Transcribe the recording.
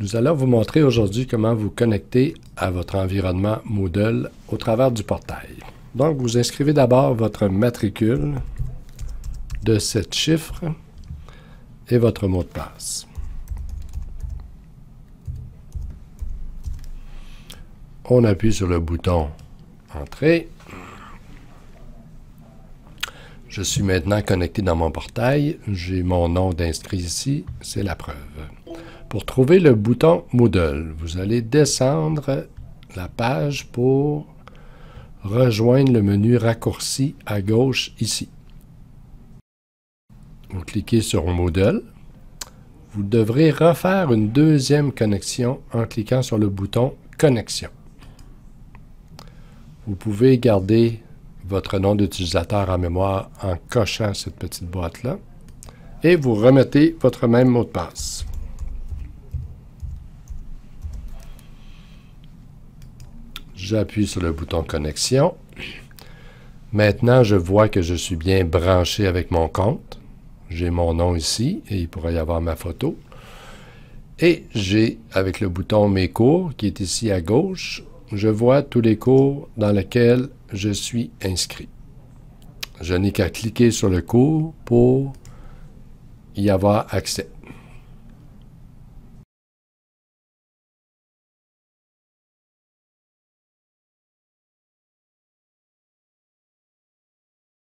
Nous allons vous montrer aujourd'hui comment vous connecter à votre environnement Moodle au travers du portail. Donc, vous inscrivez d'abord votre matricule de 7 chiffres et votre mot de passe. On appuie sur le bouton Entrée. Je suis maintenant connecté dans mon portail. J'ai mon nom d'inscrit ici. C'est la preuve. Pour trouver le bouton Moodle, vous allez descendre la page pour rejoindre le menu raccourci à gauche ici. Vous cliquez sur Moodle. Vous devrez refaire une deuxième connexion en cliquant sur le bouton Connexion. Vous pouvez garder votre nom d'utilisateur en mémoire en cochant cette petite boîte-là et vous remettez votre même mot de passe. J'appuie sur le bouton connexion. Maintenant, je vois que je suis bien branché avec mon compte. J'ai mon nom ici et il pourrait y avoir ma photo. Et j'ai, avec le bouton Mes cours, qui est ici à gauche, je vois tous les cours dans lesquels je suis inscrit. Je n'ai qu'à cliquer sur le cours pour y avoir accès.